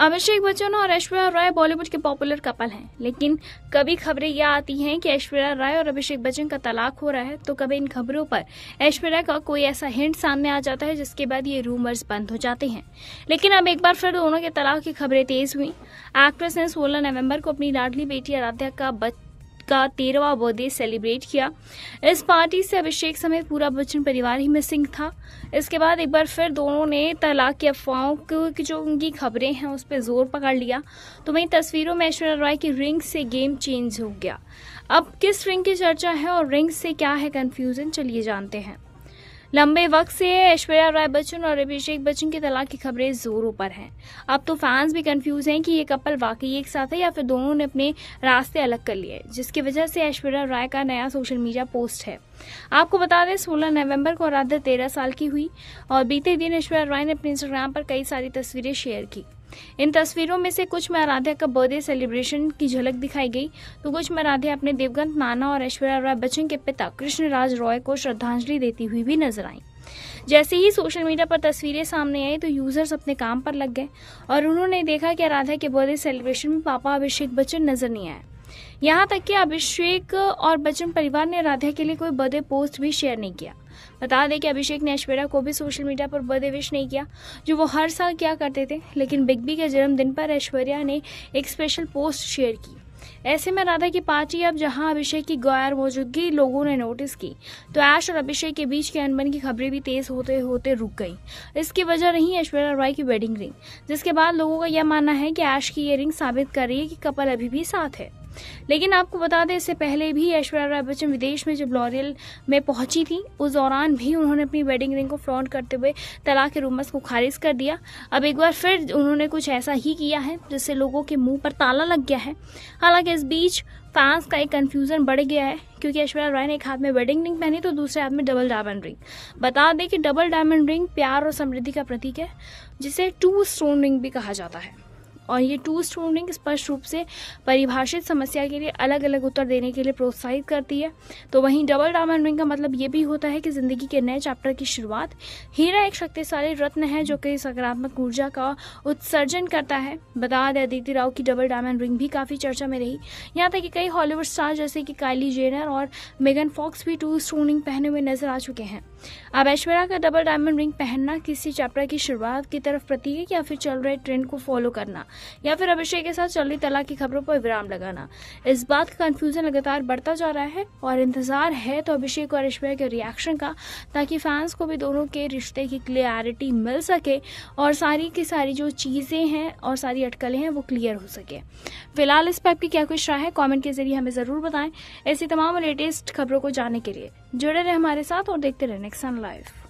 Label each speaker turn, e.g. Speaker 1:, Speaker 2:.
Speaker 1: अभिषेक बच्चन और ऐश्वर्या राय बॉलीवुड के popular couple हैं लेकिन कभी खबरें यह आती हैं कि ऐश्वर्या राय और अभिषेक बच्चन का तलाक हो रहा है तो कभी इन खबरों पर ऐश्वर्या का कोई ऐसा हिंट सामने आ जाता है जिसके बाद ये रूमर्स बंद हो जाते हैं लेकिन अब एक बार फिर दोनों के तलाक की खबरें तेज हुई एक्ट्रेस ने सोलह नवम्बर को अपनी लाडली बेटी आराध्या का बच्चा का तेरहवा बर्थडे सेलिब्रेट किया इस पार्टी से अभिषेक समेत पूरा बच्चन परिवार ही मिसिंग था इसके बाद एक बार फिर दोनों ने तलाक की अफवाहों की जो उनकी खबरें हैं उस पर जोर पकड़ लिया तो वहीं तस्वीरों में ऐश्वर्या राय की रिंग से गेम चेंज हो गया अब किस रिंग की चर्चा है और रिंग से क्या है कन्फ्यूजन चलिए जानते हैं लंबे वक्त से ऐश्वर्या राय बच्चन और अभिषेक बच्चन की तलाक की खबरें जोरों पर हैं अब तो फैंस भी कंफ्यूज हैं कि ये कपल वाकई एक साथ है या फिर दोनों ने अपने रास्ते अलग कर लिए जिसकी वजह से ऐश्वर्या राय का नया सोशल मीडिया पोस्ट है आपको बता दें सोलह नवंबर को आराध्या तेरह साल की हुई और बीते दिन ऐश्वर्या राय ने अपने इंस्टाग्राम पर कई सारी तस्वीरें शेयर की इन तस्वीरों में से कुछ में आराध्या का बर्थडे सेलिब्रेशन की झलक दिखाई गई तो कुछ में आराध्या अपने देवगंत नाना और ऐश्वर्या राय बच्चन के पिता कृष्णराज रॉय को श्रद्धांजलि देती हुई भी नजर आई जैसे ही सोशल मीडिया पर तस्वीरें सामने आई तो यूजर्स अपने काम पर लग गए और उन्होंने देखा कि आराध्या के बर्थडे सेलिब्रेशन में पापा अभिषेक बच्चन नजर नहीं आए यहाँ तक कि अभिषेक और बच्चन परिवार ने राधा के लिए कोई बर्थडे पोस्ट भी शेयर नहीं किया बता दें कि अभिषेक ने ऐश्वर्या को भी सोशल मीडिया पर बर्थडे विश नहीं किया जो वो हर साल किया करते थे लेकिन बिग बी के जन्मदिन पर ऐश्वर्या ने एक स्पेशल पोस्ट शेयर की ऐसे में राधा की पार्टी अब जहां अभिषेक की गैर मौजूदगी लोगों ने नोटिस की तो ऐश और अभिषेक के बीच के अनबन की खबरें भी तेज होते होते रुक गई इसकी वजह रही ऐश्वर्या राय की वेडिंग रिंग जिसके बाद लोगों का यह मानना है कि ऐश की ये रिंग साबित कर रही है कि कपल अभी भी साथ है लेकिन आपको बता दें इससे पहले भी ऐश्वर्या राय बच्चन विदेश में जब लॉरियल में पहुंची थी उस दौरान भी उन्होंने अपनी वेडिंग रिंग को फ्रॉड करते हुए तलाक के रूमर्स को खारिज कर दिया अब एक बार फिर उन्होंने कुछ ऐसा ही किया है जिससे लोगों के मुंह पर ताला लग गया है हालांकि इस बीच फैंस का एक कन्फ्यूजन बढ़ गया है क्योंकि ऐश्वर्या राय ने एक हाथ में वेडिंग रिंग पहनी तो दूसरे हाथ में डबल डायमंड रिंग बता दें कि डबल डायमंड रिंग प्यार और समृद्धि का प्रतीक है जिसे टू स्टोन रिंग भी कहा जाता है और ये टू स्टूडेंट स्पष्ट रूप से परिभाषित समस्या के लिए अलग अलग उत्तर देने के लिए प्रोत्साहित करती है तो वहीं डबल डायमंड रिंग का मतलब ये भी होता है कि ज़िंदगी के नए चैप्टर की शुरुआत हीरा एक शक्तिशाली रत्न है जो कि सकारात्मक ऊर्जा का उत्सर्जन करता है बता दें अदिति राव की डबल डायमंड रिंग भी काफ़ी चर्चा में रही यहाँ तक कि कई हॉलीवुड स्टार जैसे कि काइली जेनर और मेगन फॉक्स भी टू स्टूडिंग पहने हुए नजर आ चुके हैं अब ऐश्वर्या का डबल डायमंड रिंग पहनना किसी चैप्टर की शुरुआत की तरफ प्रतीक या फिर चल रहे ट्रेंड को फॉलो करना या फिर अभिषेक के साथ चल रही तलाक की खबरों पर विराम लगाना इस बात का कंफ्यूजन लगातार बढ़ता जा रहा है और इंतजार है तो अभिषेक और ऐश्वर्या के रिएक्शन का ताकि फैंस को भी दोनों के रिश्ते की क्लियरिटी मिल सके और सारी की सारी जो चीज़ें हैं और सारी अटकलें हैं वो क्लियर हो सके फिलहाल इस पर आपकी क्या कुछ राय है कॉमेंट के जरिए हमें ज़रूर बताएं ऐसी तमाम लेटेस्ट खबरों को जानने के लिए जुड़े रहे हमारे साथ और देखते रहने Next and Life.